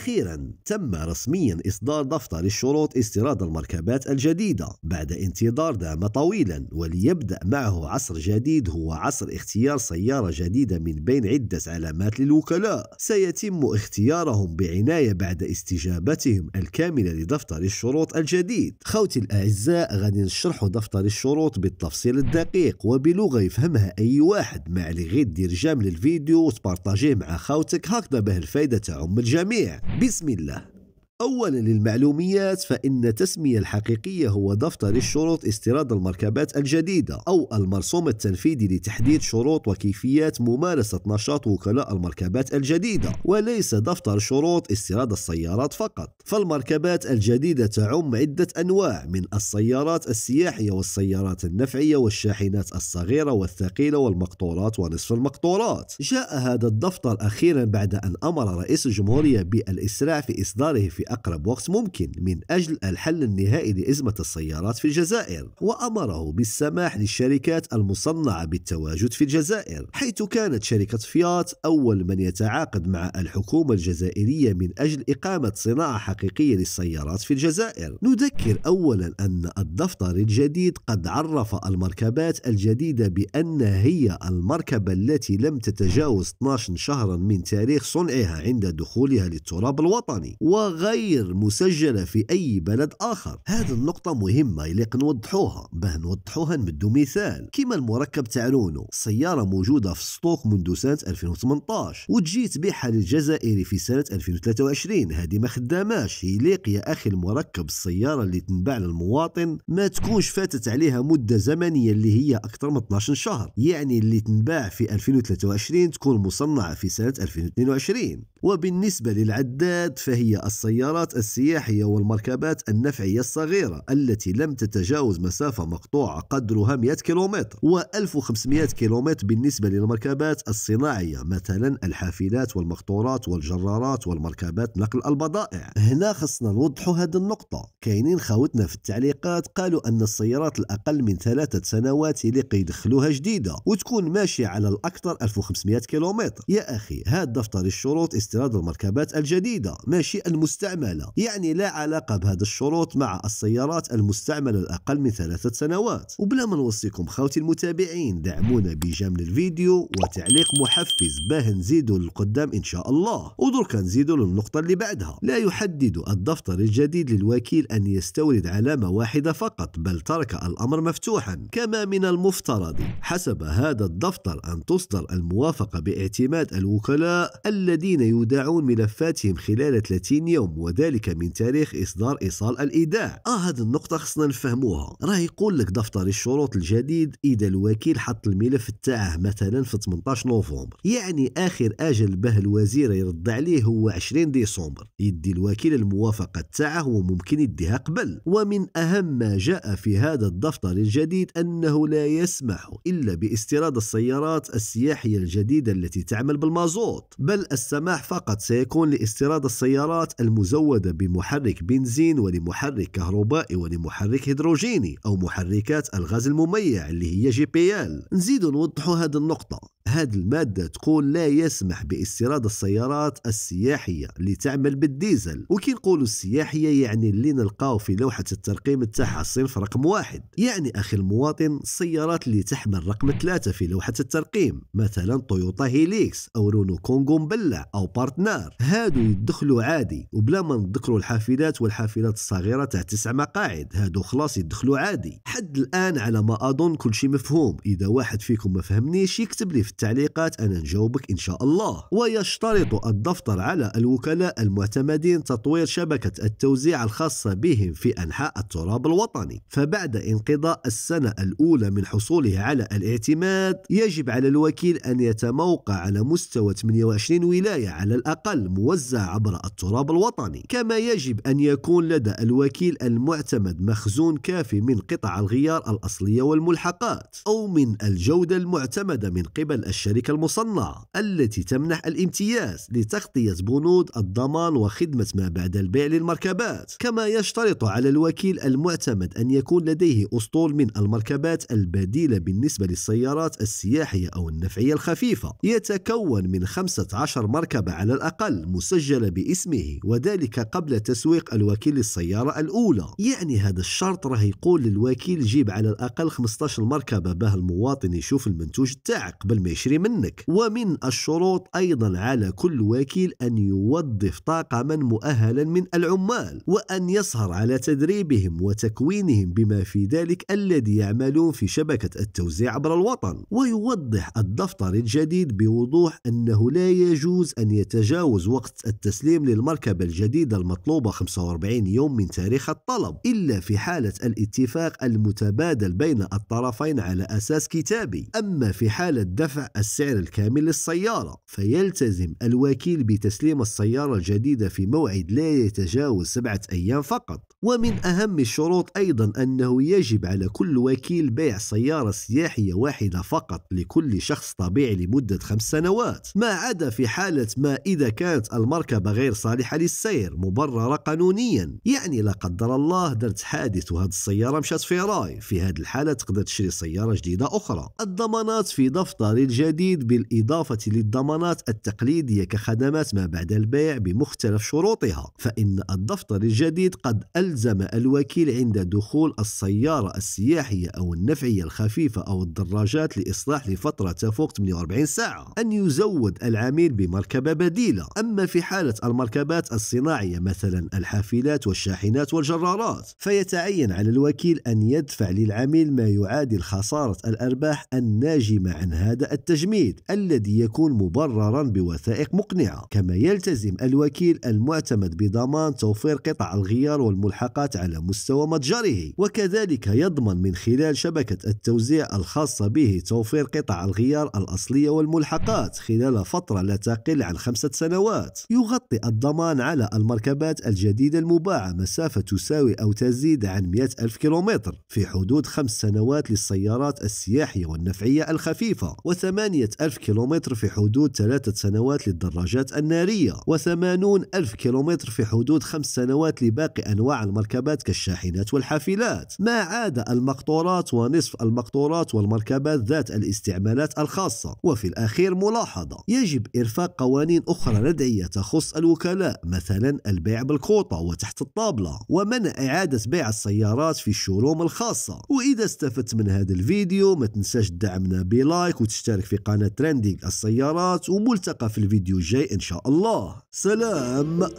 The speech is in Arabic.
أخيرا تم رسميا إصدار دفتر الشروط استيراد المركبات الجديدة بعد انتظار دام طويلا وليبدأ معه عصر جديد هو عصر اختيار سيارة جديدة من بين عدة علامات للوكلاء سيتم اختيارهم بعناية بعد استجابتهم الكاملة لدفتر الشروط الجديد خوتي الأعزاء غادي نشرح دفتر الشروط بالتفصيل الدقيق وبلغة يفهمها أي واحد مع لغيد غير دير جام للفيديو وتبارطاجيه مع خوتك هكذا به الفايدة تعم الجميع بسم الله أولا للمعلوميات فإن التسمية الحقيقية هو دفتر الشروط استيراد المركبات الجديدة أو المرسوم التنفيذي لتحديد شروط وكيفيات ممارسة نشاط وكلاء المركبات الجديدة وليس دفتر شروط استيراد السيارات فقط فالمركبات الجديدة تعم عدة أنواع من السيارات السياحية والسيارات النفعية والشاحنات الصغيرة والثقيلة والمقطورات ونصف المقطورات جاء هذا الدفتر أخيرا بعد أن أمر رئيس الجمهورية بالإسراع في إصداره في أقرب وقت ممكن من أجل الحل النهائي لأزمة السيارات في الجزائر وأمره بالسماح للشركات المصنعة بالتواجد في الجزائر حيث كانت شركة فيات أول من يتعاقد مع الحكومة الجزائرية من أجل إقامة صناعة حقيقية للسيارات في الجزائر نذكر أولا أن الدفتر الجديد قد عرف المركبات الجديدة بأن هي المركبة التي لم تتجاوز 12 شهرا من تاريخ صنعها عند دخولها للتراب الوطني وغير غير مسجلة في أي بلد آخر هذه النقطة مهمة يليق نوضحوها به نوضحوها نمدو مثال كما المركب تاع رونو سيارة موجودة في السطوك منذ سنة 2018 وتجي تبيعها للجزائري في سنة 2023 هذه ما خداماش يليق يا أخي المركب السيارة اللي تنباع للمواطن ما تكونش فاتت عليها مدة زمنية اللي هي أكثر من 12 شهر يعني اللي تنباع في 2023 تكون مصنعة في سنة 2022 وبالنسبة للعداد فهي السيارة السيارات السياحية والمركبات النفعية الصغيرة التي لم تتجاوز مسافة مقطوعة قدرها 100 كيلومتر و1500 كيلومتر بالنسبة للمركبات الصناعية مثلا الحافلات والمقطورات والجرارات والمركبات نقل البضائع هنا خصنا نوضحوا هذه النقطة كاينين خاوتنا في التعليقات قالوا أن السيارات الأقل من ثلاثة سنوات يليق يدخلوها جديدة وتكون ماشية على الأكثر 1500 كيلومتر يا أخي هذا دفتر الشروط استيراد المركبات الجديدة ماشي المستعمل مستعملة يعني لا علاقة بهذا الشروط مع السيارات المستعملة الأقل من ثلاثة سنوات وبلا ما نوصيكم خوتي المتابعين دعمونا بجمل الفيديو وتعليق محفز باه نزيدوا للقدام إن شاء الله ودركا نزيدوا للنقطة اللي بعدها لا يحدد الدفتر الجديد للوكيل أن يستورد علامة واحدة فقط بل ترك الأمر مفتوحا كما من المفترض حسب هذا الدفتر أن تصدر الموافقة باعتماد الوكلاء الذين يودعون ملفاتهم خلال 30 يوم وذلك من تاريخ إصدار إيصال الإيداع آه هذه النقطة خصنا نفهموها راه يقول لك دفتر الشروط الجديد إذا الوكيل حط الملف تاعه مثلا في 18 نوفمبر يعني آخر أجل به الوزير يرد عليه هو 20 ديسمبر يدي الوكيل الموافقة تاعه وممكن يديها قبل ومن أهم ما جاء في هذا الدفتر الجديد أنه لا يسمح إلا باستيراد السيارات السياحية الجديدة التي تعمل بالمازوت بل السماح فقط سيكون لاستيراد السيارات المز مزودة بمحرك بنزين ولمحرك كهربائي ولمحرك هيدروجيني أو محركات الغاز المميع اللي هي جي بي ال نزيد نوضح هذه النقطة هذه المادة تقول لا يسمح باستيراد السيارات السياحية اللي تعمل بالديزل وكي نقولوا السياحية يعني اللي نلقاو في لوحة الترقيم تاعها الصنف رقم واحد يعني أخي المواطن السيارات اللي تحمل رقم ثلاثة في لوحة الترقيم مثلا تويوتا هيليكس أو رونو كونغو مبلع أو بارتنار هادو يدخلوا عادي وبلا ما نذكروا الحافلات والحافلات الصغيرة تاع تسع مقاعد هادو خلاص يدخلوا عادي حد الآن على ما أظن كل شيء مفهوم إذا واحد فيكم ما فهمنيش يكتب لي في التعليقات أنا نجاوبك إن شاء الله ويشترط الدفتر على الوكلاء المعتمدين تطوير شبكة التوزيع الخاصة بهم في أنحاء التراب الوطني فبعد انقضاء السنة الأولى من حصوله على الاعتماد يجب على الوكيل أن يتموقع على مستوى 28 ولاية على الأقل موزع عبر التراب الوطني كما يجب أن يكون لدى الوكيل المعتمد مخزون كافي من قطع الغيار الأصلية والملحقات أو من الجودة المعتمدة من قبل الشركة المصنعة التي تمنح الامتياز لتغطية بنود الضمان وخدمة ما بعد البيع للمركبات كما يشترط على الوكيل المعتمد أن يكون لديه أسطول من المركبات البديلة بالنسبة للسيارات السياحية أو النفعية الخفيفة يتكون من 15 مركبة على الأقل مسجلة باسمه وذلك قبل تسويق الوكيل للسيارة الأولى يعني هذا الشرط راه يقول للوكيل جيب على الأقل 15 مركبة باه المواطن يشوف المنتوج تاعك قبل ما يشري منك ومن الشروط أيضا على كل وكيل أن يوظف طاقما مؤهلا من العمال وأن يسهر على تدريبهم وتكوينهم بما في ذلك الذي يعملون في شبكة التوزيع عبر الوطن ويوضح الدفتر الجديد بوضوح أنه لا يجوز أن يتجاوز وقت التسليم للمركبة الجديدة المطلوبة 45 يوم من تاريخ الطلب إلا في حالة الاتفاق المتبادل بين الطرفين على أساس كتابي أما في حالة دفع السعر الكامل للسيارة فيلتزم الوكيل بتسليم السيارة الجديدة في موعد لا يتجاوز سبعة أيام فقط ومن أهم الشروط أيضا أنه يجب على كل وكيل بيع سيارة سياحية واحدة فقط لكل شخص طبيعي لمدة خمس سنوات ما عدا في حالة ما إذا كانت المركبة غير صالحة للسير مبررة قانونيا يعني لا قدر الله درت حادث وهذه السيارة مشات في راي في هذه الحالة تقدر تشتري سيارة جديدة أخرى الضمانات في دفتر الج الجديد بالإضافة للضمانات التقليدية كخدمات ما بعد البيع بمختلف شروطها فإن الدفتر الجديد قد ألزم الوكيل عند دخول السيارة السياحية أو النفعية الخفيفة أو الدراجات لإصلاح لفترة تفوق 48 ساعة أن يزود العميل بمركبة بديلة أما في حالة المركبات الصناعية مثلا الحافلات والشاحنات والجرارات فيتعين على الوكيل أن يدفع للعميل ما يعادل خسارة الأرباح الناجمة عن هذا التفكير التجميد الذي يكون مبررا بوثائق مقنعة كما يلتزم الوكيل المعتمد بضمان توفير قطع الغيار والملحقات على مستوى متجره وكذلك يضمن من خلال شبكة التوزيع الخاصة به توفير قطع الغيار الأصلية والملحقات خلال فترة لا تقل عن خمسة سنوات يغطي الضمان على المركبات الجديدة المباعة مسافة تساوي أو تزيد عن 100 ألف كيلومتر في حدود خمس سنوات للسيارات السياحية والنفعية الخفيفة وثمان 8000 كيلومتر في حدود ثلاثة سنوات للدراجات النارية ألف كيلومتر في حدود خمس سنوات لباقي أنواع المركبات كالشاحنات والحافلات ما عدا المقطورات ونصف المقطورات والمركبات ذات الاستعمالات الخاصة وفي الأخير ملاحظة يجب إرفاق قوانين أخرى ردعية تخص الوكلاء مثلا البيع بالكوطة وتحت الطابلة ومنع إعادة بيع السيارات في الشوروم الخاصة وإذا استفدت من هذا الفيديو ما تنساش دعمنا بلايك وتشترك وكذلك في قناة ترندينغ السيارات وملتقى في الفيديو الجاي إن شاء الله سلام